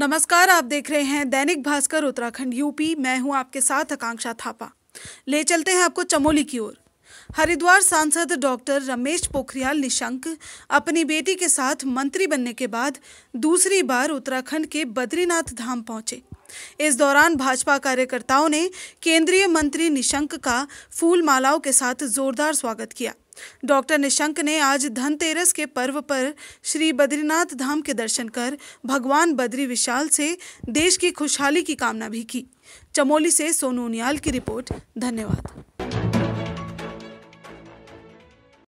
नमस्कार आप देख रहे हैं दैनिक भास्कर उत्तराखंड यूपी मैं हूं आपके साथ आकांक्षा थापा ले चलते हैं आपको चमोली की ओर हरिद्वार सांसद डॉक्टर रमेश पोखरियाल निशंक अपनी बेटी के साथ मंत्री बनने के बाद दूसरी बार उत्तराखंड के बद्रीनाथ धाम पहुंचे इस दौरान भाजपा कार्यकर्ताओं ने केंद्रीय मंत्री निशंक का फूल मालाओं के साथ जोरदार स्वागत किया डॉक्टर निशंक ने आज धनतेरस के पर्व पर श्री बद्रीनाथ धाम के दर्शन कर भगवान बद्री विशाल से देश की खुशहाली की कामना भी की चमोली से सोनू उनियाल की रिपोर्ट धन्यवाद